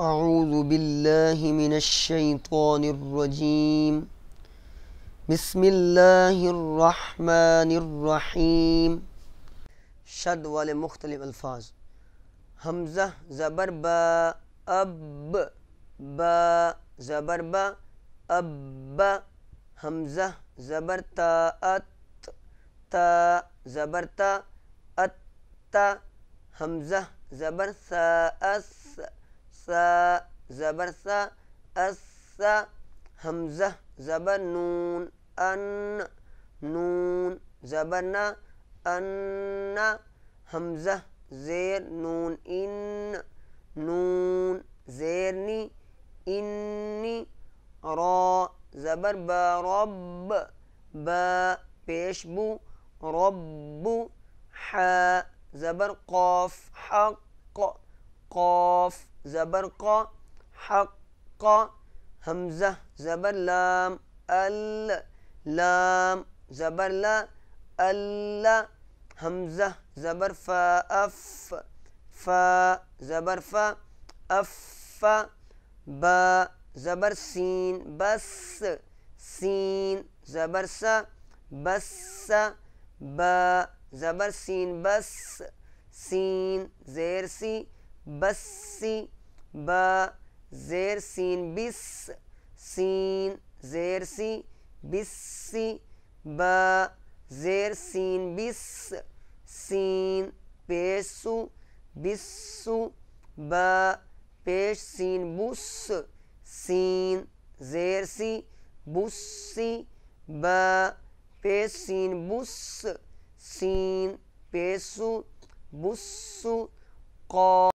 أعوذ بالله من الشيطان الرجيم بسم الله الرحمن الرحيم شد والے مختلف الفاظ حمزه زبر با اب با زبر با اب حمزه زبر تا ات تا زبر تا ات تا حمزه زبر اس ثا زبر ثا أس همزة زبر نون أن نون زبرنا أن همزة زير نون إن نون زيرني إني را زبر با رب با پیش بو رب ح زبر قاف حق قاف زبرق حق همزة زبر لام ال لام زبر لا ال همزة زبر فا أف فا زبر فا أف با زبر سين بس سين زبر سا بس با زبر سين بس سين زير سي بس سي ब जेर सीन बिस सीन जेर सी बिस्सी ब जेर सीन बिस सीन पेशु बिस्सु ब पेश सीन बुस सीन जेर सी बुस्सी ब पेश सीन बुस सीन पेशु बुस्सु कौ